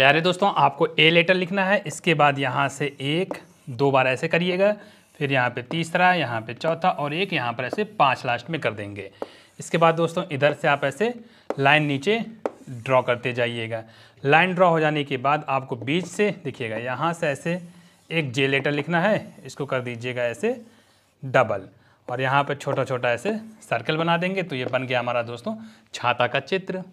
प्यारे दोस्तों आपको ए लेटर लिखना है इसके बाद यहाँ से एक दो बार ऐसे करिएगा फिर यहाँ पे तीसरा यहाँ पे चौथा और एक यहाँ पर ऐसे पाँच लास्ट में कर देंगे इसके बाद दोस्तों इधर से आप ऐसे लाइन नीचे ड्रॉ करते जाइएगा लाइन ड्रॉ हो जाने के बाद आपको बीच से देखिएगा यहाँ से ऐसे एक जे लेटर लिखना है इसको कर दीजिएगा ऐसे डबल और यहाँ पर छोटा छोटा ऐसे सर्कल बना देंगे तो ये बन गया हमारा दोस्तों छाता का चित्र